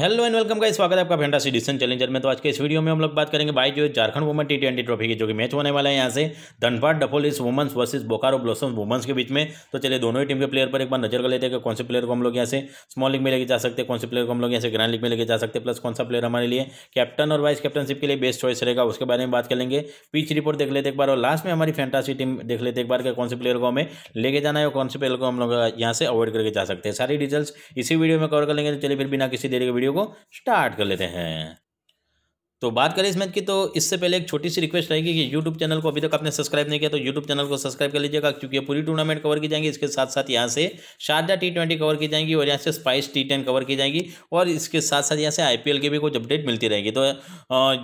hello and welcome का स्वागत है आपका फेंटा सी डिस्टेंस चैलेंजर में तो आज के इस वीडियो में हम लोग बात करेंगे भाई जो Jharkhand women T twenty trophy की जो कि मैच होने वाला है यहाँ से Dhanbad daffodils women's versus Bokaro blossom women's के बीच में तो चलिए दोनों ही टीम के प्लेयर पर एक बार नजर कर लेते हैं कि कौन से प्लेयर को हम लोग यहाँ से स्मॉल लीग में लेके जा सकते हैं कौन से प्लेयर को हम लोग यहाँ से ग्रैंड लीग में लेके जा सकते प्लस कौन सा प्लेयर हमारे लिए कैप्टन और वाइस कैप्टनशिप के लिए बेस्ट चॉइस रहेगा उसके बारे में बात कर लेंगे पिच रिपोर्ट देख लेते एक बार और लास्ट में हमारी फैंटासी टीम देख लेते एक बार कि कौन से प्लेयर को हमें लेके जाना है और कौन से प्लेयर को हम लोग यहाँ से अवॉइड करके जा सकते हैं सारी डिटेल्स इसी वीडियो में कवर कर लेंगे तो चलिए फिर बिना किसी देरी के वीडियो वीडियो को स्टार्ट कर लेते हैं तो बात करें इस मैच की तो इससे पहले एक छोटी सी रिक्वेस्ट रहेगी कि यूट्यूब चैनल को अभी तक आपने सब्सक्राइब नहीं किया तो यूट्यूब चैनल को सब्सक्राइब कर लीजिएगा क्योंकि ये पूरी टूर्नामेंट कवर की जाएंगी इसके साथ साथ यहाँ से शारजा टी ट्वेंटी कवर की जाएंगी और यहाँ से स्पाइस टी टेन कवर की जाएंगी और इसके साथ साथ यहाँ से आई की भी कुछ अपडेट मिलती रहेगी तो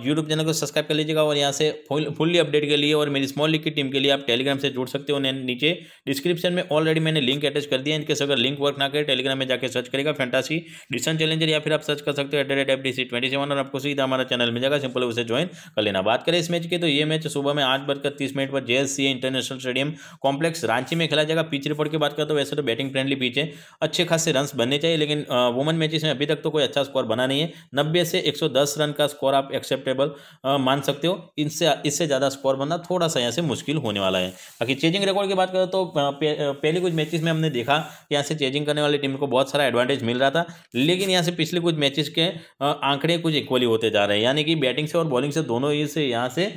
यूट्यूब चैनल को सब्सक्राइब कर लीजिएगा और यहाँ से फुल्ली अपडेट के लिए और मेरी स्मॉल लीग की टीम के लिए आप टेलीग्राम से जुड़ सकते हो नीचे डिस्क्रिप्शन में ऑलरेडी मैंने लिंक अटैच कर दिया इनके से अगर लिंक वर्क ना करें टेलीग्राम में जाकर सर्च करेगा फैंटासी डिसन चैलेंजर या फिर आप सर्च कर सकते हो एट और आपको सीधा हमारा चैनल में जाएगा सिंपल उसे ज्वाइन कर लेना बात करें इस मैच की तो ये मैच सुबह में आठ बजकर तीस मिनट पर J international stadium complex Ranchi में खेला जाएगा पिच रिपोर्ट की बात करें तो वैसे तो बैटिंग फ्रेंडली पिच है अच्छे खासे रन बनने चाहिए लेकिन वुमन मैचेस में अभी तक तो कोई अच्छा स्कोर बना नहीं है नब्बे से एक रन का स्कोर आप एक्सेप्टेबल मान सकते हो इनसे इससे ज़्यादा स्कोर बनना थोड़ा सा यहाँ से मुश्किल होने वाला है बाकी चेजिंग रिकॉर्ड की बात करें तो पहले कुछ मैचेस में हमने देखा कि यहाँ से चेजिंग करने वाली टीम को बहुत सारा एडवांटेज मिल रहा था लेकिन यहाँ से पिछले कुछ मैचेस के आंकड़े कुछ इक्वली होते जा रहे हैं यानी कि कि बैटिंग से और बॉलिंग से दोनों ही से यहाँ से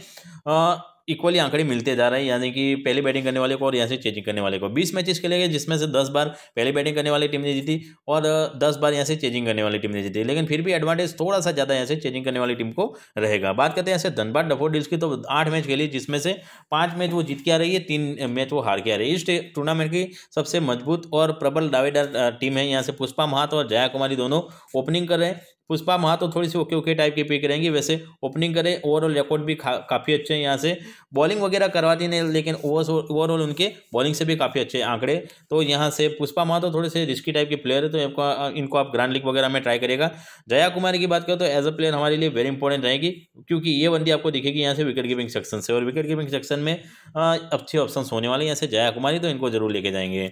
इक्वली आंकड़े मिलते जा रहे हैं यानी कि पहले बैटिंग करने वाले को और यहाँ से चेंजिंग करने वाले को बीस मैचेस खेले गए जिसमें से दस बार पहले बैटिंग करने वाली टीम ने जीती और दस बार यहाँ से चेंजिंग करने वाली टीम ने जीती लेकिन फिर भी एडवांटेज थोड़ा सा ज़्यादा यहाँ से चेंजिंग करने वाली टीम को रहेगा बात करते हैं यहाँ से धनबाद डफोडिल्स की तो आठ मैच खेली जिसमें से पाँच मैच वो जीत के आ रही है तीन मैच वो हार के आ रही है इस टूर्नामेंट की सबसे मजबूत और प्रबल दावेदार टीम है यहाँ से पुष्पा महात और जया कुमारी दोनों ओपनिंग कर रहे हैं पुष्पा तो थोड़ी सी ओके ओके टाइप की पिक रहेंगी वैसे ओपनिंग करें ओवरऑल रिकॉर्ड भी काफ़ी अच्छे हैं यहाँ से बॉलिंग वगैरह करवाती नहीं लेकिन ओवरऑल उनके बॉलिंग से भी काफ़ी अच्छे आंकड़े तो यहाँ से पुष्पा तो थोड़े से रिस्की टाइप के प्लेयर है तो आपको इनको आप ग्रांड लीग वगैरह में ट्राई करेगा जया कुमारी की बात करें तो एज अ प्लेयर हमारे लिए वेरी इंपॉर्टेंट रहेगी क्योंकि ये बंदी आपको दिखेगी यहाँ से विकेट कीपिंग सेक्शन से और विकेट कीपिंग सेक्शन में अच्छे ऑप्शन होने वाले यहाँ से जया कुमारी तो इनको जरूर लेके जाएंगे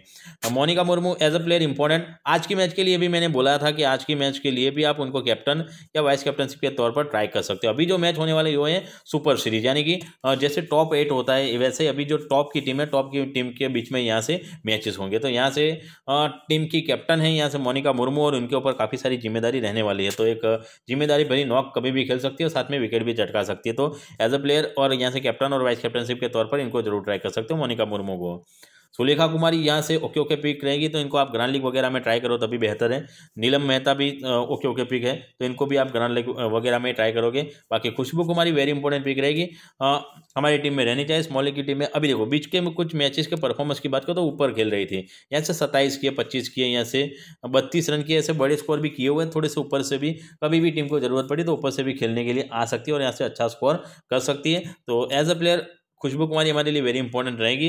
Monika Murmu as a player important आज की मैच के लिए भी मैंने बोला था कि आज की मैच के लिए भी आप उनको कैप्टन या वाइस कैप्टनशिप के तौर पर ट्राई कर सकते हो अभी जो मैच होने वाले वो है सुपर सीरीज यानी कि जैसे टॉप एट होता है वैसे अभी जो टॉप की टीम है टॉप की टीम के बीच में यहाँ से मैचेस होंगे तो यहाँ से टीम की कैप्टन है यहाँ से मोनिका मुर्मू और उनके ऊपर काफ़ी सारी जिम्मेदारी रहने वाली है तो एक जिम्मेदारी भरी नॉक कभी भी खेल सकती है और साथ में विकेट भी चटका सकती है तो एज अ प्लेयर और यहाँ से कैप्टन और वाइस कैप्टनशिप के तौर पर इनको जरूर ट्राई कर सकते हो मोनिका मुर्मू को सुलेखा कुमारी यहाँ से ओके ओके पिक रहेगी तो इनको आप ग्रांड लीग वगैरह में ट्राई करो तभी बेहतर है नीलम मेहता भी ओके ओके पिक है तो इनको भी आप ग्रांड लीग वगैरह में ट्राई करोगे बाकी Khushboo Kumari very important pick रहेगी हमारी टीम में रहनी चाहिए स्मॉल की टीम में अभी देखो बीच के कुछ मैचेस के परफॉर्मेंस की बात करो तो ऊपर खेल रही थी यहाँ से सत्ताईस किए पच्चीस किए यहाँ से बत्तीस रन किए ऐसे बड़े स्कोर भी किए हुए हैं थोड़े से ऊपर से भी कभी भी टीम को जरूरत पड़ी तो ऊपर से भी खेलने के लिए आ सकती है और यहाँ से अच्छा स्कोर कर सकती है तो एज अ प्लेयर खुशबू कुमारी हमारे लिए वेरी इंपॉर्टेंट रहेगी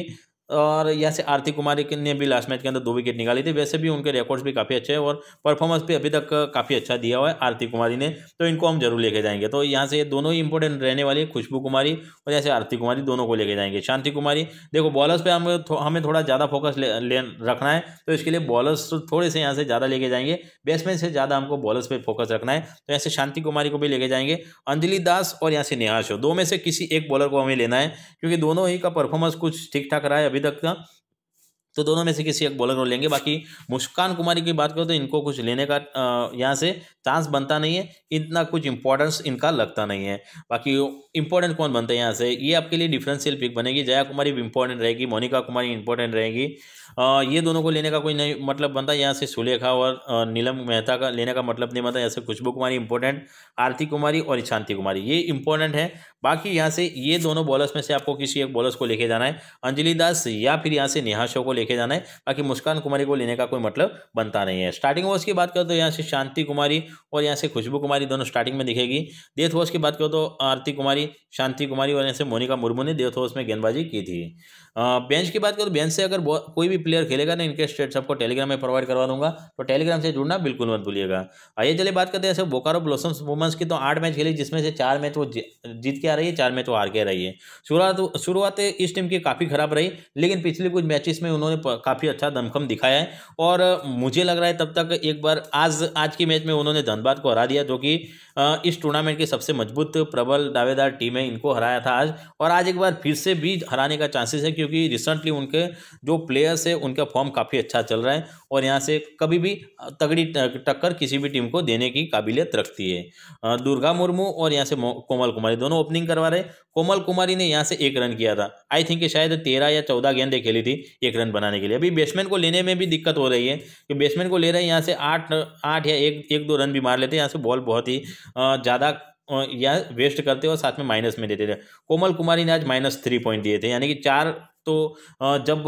और यहाँ से आरती कुमारी ने भी लास्ट मैच के अंदर दो विकेट निकाली थी वैसे भी उनके रिकॉर्ड्स भी काफ़ी अच्छे हैं और परफॉर्मेंस भी अभी तक काफ़ी अच्छा दिया हुआ है आरती कुमारी ने तो इनको हम जरूर लेके जाएंगे तो यहाँ से ये दोनों ही इंपॉर्टेंट रहने वाली है खुशबू कुमारी और यहाँ से आरती कुमारी दोनों को लेके जाएंगे शांति कुमारी देखो बॉलर्स पर हम थो, हमें थोड़ा ज़्यादा फोकस ले, ले रखना है तो इसके लिए बॉलर्स थोड़े से यहाँ से ज़्यादा लेके जाएंगे बैट्समैन से ज़्यादा हमको बॉलर्स पर फोकस रखना है तो यहाँ से शांति कुमारी को भी लेके जाएंगे अंजलि दास और यहाँ से नेहा शो दो में से किसी एक बॉलर को हमें लेना है क्योंकि दोनों ही का परफॉर्मेंस कुछ ठीक ठाक रहा है अभी तक का तो दोनों में से किसी एक बॉलर को लेंगे बाकी मुस्कान कुमारी की बात करो तो इनको कुछ लेने का यहाँ से चांस बनता नहीं है इतना कुछ इंपॉर्टेंस इनका लगता नहीं है बाकी इंपॉर्टेंट कौन बनते हैं यहाँ से ये आपके लिए डिफरेंशियल पिक बनेगी जया कुमारी भी इंपॉर्टेंट रहेगी मोनिका कुमारी इंपॉर्टेंट रहेगी ये दोनों को लेने का कोई नहीं मतलब बनता यहाँ से सुलेखा और नीलम मेहता का लेने का मतलब नहीं बनता यहाँ से खुशबू कुमारी इंपॉर्टेंट आरती कुमारी और शांति कुमारी ये इंपॉर्टेंट है बाकी यहाँ से ये दोनों बॉलर्स में से आपको किसी एक बॉलर्स को लेके जाना है अंजलि दास या फिर यहाँ से नेहा शो को लेकर लेके जाना है बाकी मुस्कान कुमारी को लेने का कोई मतलब बनता नहीं है स्टार्टिंग वॉस की बात करो तो यहाँ से शांति कुमारी और यहाँ से खुशबू कुमारी दोनों स्टार्टिंग में दिखेगी डेथ वॉस की बात करो तो आरती कुमारी शांति कुमारी और यहाँ से मोनिका मुर्मू ने डेथ वॉस में गेंदबाजी की थी बेंच की बात करो तो बेंच से अगर कोई भी प्लेयर खेलेगा ना इनके स्टेट सबको टेलीग्राम में प्रोवाइड करवा दूंगा तो टेलीग्राम से जुड़ना बिल्कुल मत भूलिएगा आइए चले बात करते हैं बोकारो ब्लॉसम्स वुमेंस की तो आठ मैच खेली जिसमें से चार मैच वो जीत के आ रही है चार मैच वो हार के रही है शुरुआत शुरुआत इस टीम की काफ़ी खराब रही लेकिन पिछले कुछ मैचेस में उन्होंने उन्होंने काफ़ी अच्छा दमखम दिखाया है और मुझे लग रहा है तब तक एक बार आज आज के मैच में उन्होंने धनबाद को हरा दिया जो कि इस टूर्नामेंट की सबसे मजबूत प्रबल दावेदार टीम है इनको हराया था आज और आज एक बार फिर से भी हराने का चांसेस है क्योंकि रिसेंटली उनके जो प्लेयर्स है उनका फॉर्म काफ़ी अच्छा चल रहा है और यहाँ से कभी भी तगड़ी टक्कर किसी भी टीम को देने की काबिलियत रखती है दुर्गा मुर्मू और यहाँ से कोमल कुमारी दोनों ओपनिंग करवा रहे कोमल कुमारी ने यहाँ से एक रन किया था आई थिंक शायद तेरह या चौदह गेंदें खेली थी एक रन बनाने के लिए अभी बैट्समैन को लेने में भी दिक्कत हो रही है कि बैट्समैन को ले रहे हैं यहाँ से आठ आठ या एक एक दो रन भी मार लेते हैं यहाँ से बॉल बहुत ही ज़्यादा या वेस्ट करते और साथ में माइनस में देते थे कोमल कुमारी ने आज माइनस थ्री पॉइंट दिए थे यानी कि चार तो जब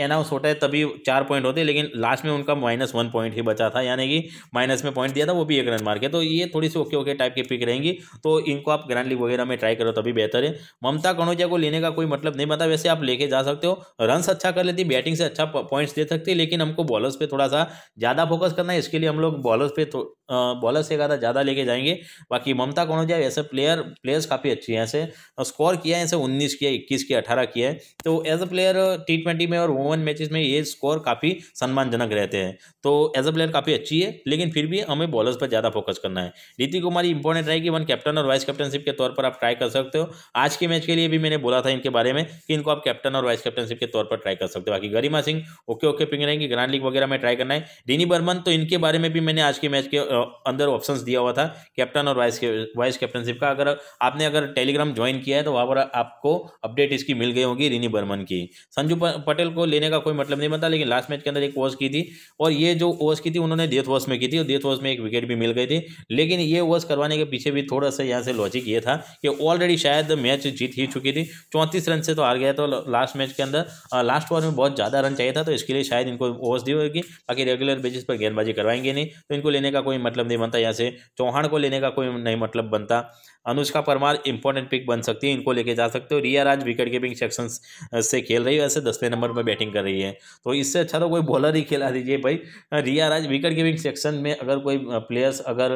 अनाउंस होता है तभी चार पॉइंट होते लेकिन लास्ट में उनका माइनस वन पॉइंट ही बचा था यानी कि माइनस में पॉइंट दिया था वो भी एक रन मार के तो ये थोड़ी सी ओके ओके टाइप की पिक रहेंगी तो इनको आप ग्रैंड लीग वगैरह में ट्राई करो तभी बेहतर है ममता कनौजिया को लेने का कोई मतलब नहीं बता वैसे आप लेके जा सकते हो रन अच्छा कर लेती बैटिंग से अच्छा पॉइंट्स दे सकती लेकिन हमको बॉलर्स पर थोड़ा सा ज़्यादा फोकस करना है इसके लिए हम लोग बॉलर्स पर बॉलर से ज़्यादा ज़्यादा लेके जाएंगे बाकी ममता कौनोजा ऐसे प्लेयर प्लेयर्स काफ़ी अच्छी हैं ऐसे स्कोर किया है ऐसे उन्नीस किया इक्कीस किया अठारह किया है तो as a player T twenty में और वोमन मैचेस में ये स्कोर काफ़ी सम्मानजनक रहते हैं तो एज अ प्लेयर काफ़ी अच्छी है लेकिन फिर भी हमें बॉलर्स पर ज़्यादा फोकस करना है रीति कुमारी इंपॉर्टेंट रहेगी वन कैप्टन और वाइस कैप्टनशिप के तौर पर आप ट्राई कर सकते हो आज के मैच के लिए भी मैंने बोला था इनके बारे में कि इनको आप कैप्टन और वाइस कैप्टनशिप के तौर पर ट्राई कर सकते हो बाकी Garima Singh okay okay pick रहेंगे ग्रांड लीग वगैरह में ट्राई करना है रिनी बर्मन तो इनके बारे में भी मैंने आज के मैच के अंदर ऑप्शन दिया हुआ था कैप्टन और वाइस वाइस कैप्टनशिप का अगर आपने अगर टेलीग्राम ज्वाइन किया है तो वहाँ पर आपको अपडेट इसकी मिल गई होगी रिनी बर्मन की संजू पटेल को लेने का कोई मतलब नहीं बनता लेकिन लास्ट मैच के अंदर एक ओवर्स की थी और ये जो ओवर्स की थी उन्होंने डेथ ओवर्स में की थी और डेथ ओवर्स में एक विकेट भी मिल गई थी लेकिन ये ओवर्स करवाने के पीछे भी थोड़ा सा यहाँ से लॉजिक ये था कि ऑलरेडी शायद मैच जीत ही चुकी थी चौंतीस रन से तो हार गया तो लास्ट मैच के अंदर लास्ट ओवर में बहुत ज़्यादा रन चाहिए था तो इसके लिए शायद इनको ओवर्स दी होगी बाकी रेगुलर बेसिस पर गेंदबाजी करवाएंगे नहीं तो इनको लेने का कोई मतलब मतलब नहीं बनता यहाँ से चौहान को लेने का कोई नहीं मतलब बनता अनुष्का परमार इंपॉर्टेंट पिक बन सकती है इनको लेके जा सकते हो Riya Raj wicket keeping section से खेल रही है वैसे दसवें नंबर पर बैटिंग कर रही है तो इससे अच्छा तो कोई बॉलर ही खेला दीजिए भाई Riya Raj wicket keeping section में अगर कोई प्लेयर्स अगर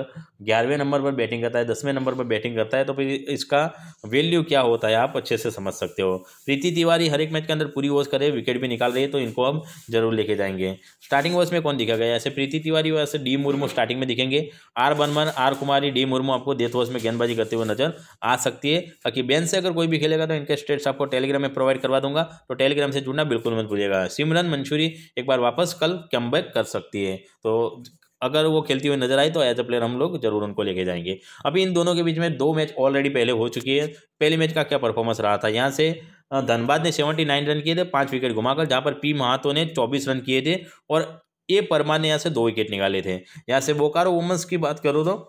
ग्यारहवें नंबर पर बैटिंग करता है दसवें नंबर पर बैटिंग करता है तो फिर इसका वैल्यू क्या होता है आप अच्छे से समझ सकते हो प्रीति तिवारी हर एक मैच के अंदर पूरी ओवर करे विकेट भी निकाल रही है तो इनको हम जरूर लेके जाएंगे स्टार्टिंग ओवर्स में कौन दिखा गया ऐसे प्रीति तिवारी वैसे डी मुर्मू स्टार्टिंग में दिखेंगे आर बनमन आर कुमारी डी मुर्मू आपको देथ ओवर्स में गेंदबाजी करते हुए नजर आ सकती है बाकी बेन से अगर कोई भी खेलेगा तो इनके स्टेट्स आपको टेलीग्राम में प्रोवाइड करवा दूंगा तो टेलीग्राम से जुड़ना बिल्कुल मत भूलिएगा सिमरन मंशूरी एक बार वापस कल कम कर सकती है तो अगर वो खेलती हुई नजर आई तो एज अ प्लेयर हम लोग जरूर उनको लेके जाएंगे अभी इन दोनों के बीच में दो मैच ऑलरेडी पहले हो चुकी है पहले मैच का क्या परफॉर्मेंस रहा था यहाँ से धनबाद ने 79 रन किए थे पांच विकेट घुमाकर जहाँ पर पी महातो ने 24 रन किए थे और ए परमा ने यहाँ से दो विकेट निकाले थे यहाँ से बोकारो वुमेंस की बात करो तो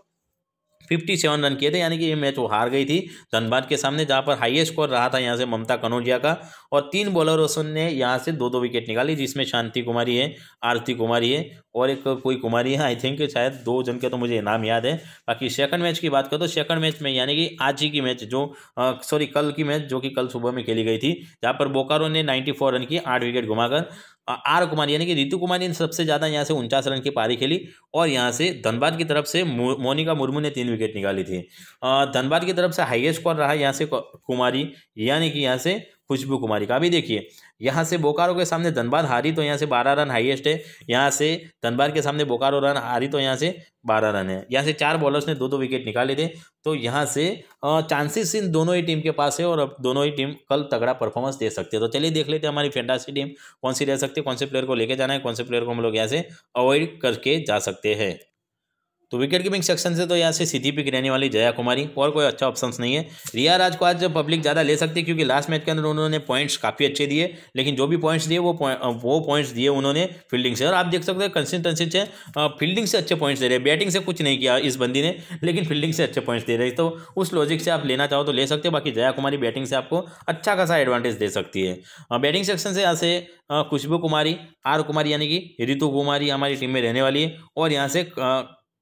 57 रन किए थे यानी कि ये मैच वो हार गई थी धनबाद के सामने जहाँ पर हाईएस्ट स्कोर रहा था यहाँ से ममता कनौजिया का और तीन बॉलरों ने यहाँ से दो दो विकेट निकाली जिसमें शांति कुमारी है आरती कुमारी है और एक कोई कुमारी है आई थिंक शायद दो जन के तो मुझे नाम याद है बाकी सेकंड मैच की बात करो तो सेकंड मैच में यानी कि आज ही की मैच जो सॉरी कल की मैच जो कि कल सुबह में खेली गई थी जहाँ पर बोकारो ने नाइन्टी रन की आठ विकेट घुमाकर आर कुमार यानी कि रितु कुमारी ने सबसे ज़्यादा यहाँ से उनचास रन की पारी खेली और यहाँ से धनबाद की तरफ से मोनिका मुर्मू ने तीन विकेट निकाली थी धनबाद की तरफ से हाईएस्ट स्कोर रहा यहाँ से कुमारी यानी कि यहाँ से खुशबू कुमारी का अभी देखिए यहाँ से बोकारो के सामने धनबाद हारी तो यहाँ से बारह रन हाईएस्ट है यहाँ से धनबाद के सामने बोकारो रन हारी तो यहाँ से बारह रन है यहाँ से चार बॉलर्स ने दो दो विकेट निकाले थे तो यहाँ से चांसेस इन दोनों ही टीम के पास है और अब दोनों ही टीम कल तगड़ा परफॉर्मेंस दे सकती है तो चलिए देख लेते हैं हमारी फेंटासी टीम कौन सी रह सकती है कौन से प्लेयर को लेके जाना है कौन से प्लेयर को हम लोग यहाँ से अवॉइड करके जा सकते हैं तो विकेट कीपिंग सेक्शन से तो यहाँ से सीधी पिक रहने वाली जया कुमारी और कोई अच्छा ऑप्शन नहीं है रिया राज को आज पब्लिक ज़्यादा ले सकती है क्योंकि लास्ट मैच के अंदर उन्होंने पॉइंट्स काफ़ी अच्छे दिए लेकिन जो भी पॉइंट्स दिए वो वो पॉइंट्स दिए उन्होंने फील्डिंग से और आप देख सकते हैं कंसिस्टेंसी से फील्डिंग से अच्छे पॉइंट्स दे रहे बैटिंग से कुछ नहीं किया इस बंदी ने लेकिन फील्डिंग से अच्छे पॉइंट्स दे रहे तो उस लॉजिक से आप लेना चाहो तो ले सकते हो बाकी जया कुमारी बैटिंग से आपको अच्छा खासा एडवांटेज दे सकती है बैटिंग सेक्शन से यहाँ से खुशबू कुमारी आर कुमारी यानी कि रितु कुमारी हमारी टीम में रहने वाली है और यहाँ से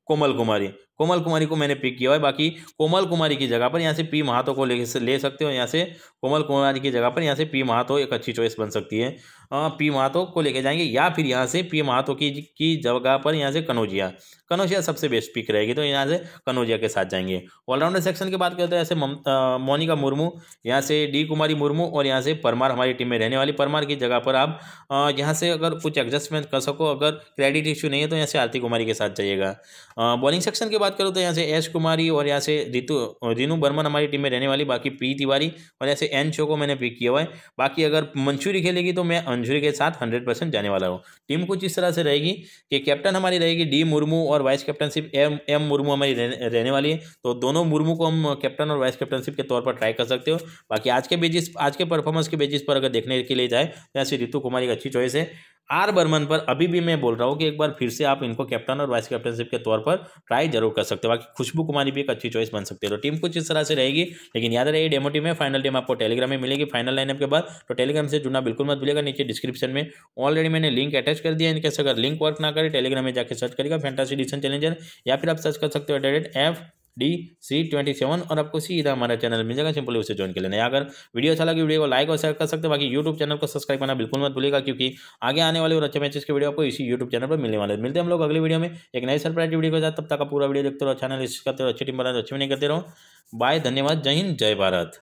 कोमल कुमारी कोमल कुमारी को मैंने पिक किया है बाकी कोमल कुमारी की जगह पर यहाँ से पी महातो को ले ले सकते हो यहाँ से कोमल कुमारी की जगह पर यहाँ से पी महातो एक अच्छी चॉइस बन सकती है पी महातो को लेके जाएंगे या फिर यहाँ से पी महातो की की जगह पर यहाँ से कनौजिया कनौजिया सबसे बेस्ट पिक रहेगी तो यहाँ से कनौजिया के साथ जाएंगे ऑलराउंडर सेक्शन की बात करते हैं ऐसे मोनिका मुर्मू यहाँ से डी कुमारी मुर्मू और यहाँ से परमार हमारी टीम में रहने वाली परमार की जगह पर आप यहाँ से अगर कुछ एडजस्टमेंट कर सको अगर क्रेडिट इश्यू नहीं है तो यहाँ से आरती कुमारी के साथ जाइएगा बॉलिंग सेक्शन के बात करो तो यहाँ से एस कुमारी और यहाँ से रितु रिनू बर्मन हमारी टीम में रहने वाली बाकी प्री तिवारी और यहाँ से एन शो को मैंने पिक किया हुआ है बाकी अगर मंचूरी खेलेगी तो मैं मंजूरी के साथ हंड्रेड परसेंट जाने वाला हूँ टीम कुछ इस तरह से रहेगी कि कैप्टन हमारी रहेगी डी मुर्मू और vice captainship M M Murmu हमारी रहने वाली है तो दोनों मुर्मू को हम कैप्टन और वाइस कैप्टनशिप के तौर पर ट्राई कर सकते हो बाकी आज के बेजिस आज के परफॉर्मेंस के बेजिस पर अगर देखने के लिए जाए तो यहाँ से रितु कुमारी अच्छी चॉइस है आर बर्मन पर अभी भी मैं बोल रहा हूँ कि एक बार फिर से आप इनको कैप्टन और वाइस कैप्टनशिप के तौर पर ट्राई जरूर कर सकते हो बाकी खुशबू कुमारी भी एक अच्छी चॉइस बन सकती है तो टीम कुछ इस तरह से रहेगी लेकिन याद रहे डेमो टीम है फाइनल टीम आपको टेलीग्राम में मिलेगी फाइनल लाइनअप के बाद तो टेलीग्राम से जुड़ना बिल्कुल मत मिलेगा नीचे डिस्क्रिप्शन में ऑलरेडी मैंने लिंक अटैच कर दिया इनके अगर लिंक वर्क ना करे टेलीग्राम में जाकर सर्च करेगा फैंटासी डिसन चैलेंजर या फिर आप सर्च कर सकते हो at F D C twenty seven और आपको सीधा हमारा चैनल मिल जाएगा सिंपली उसे ज्वाइन कर लेना है अगर वीडियो अच्छा लगे वीडियो को लाइक और शेयर कर सकते हैं बाकी यूट्यूब चैनल को सब्सक्राइब करना बिल्कुल मत भूलिएगा क्योंकि आगे आने वाले और अच्छे मैचेस के वीडियो आपको इसी यूट्यूब चैनल पर मिलने वाले मिलते हैं हम लोग अगले वीडियो में एक नए सरप्राइज वीडियो के साथ तब तक का पूरा वीडियो देखते रहो चैनल करते रहो अच्छी टीम बनाते अच्छी नहीं करते रहो बाय धन्यवाद जय हिंद जय भारत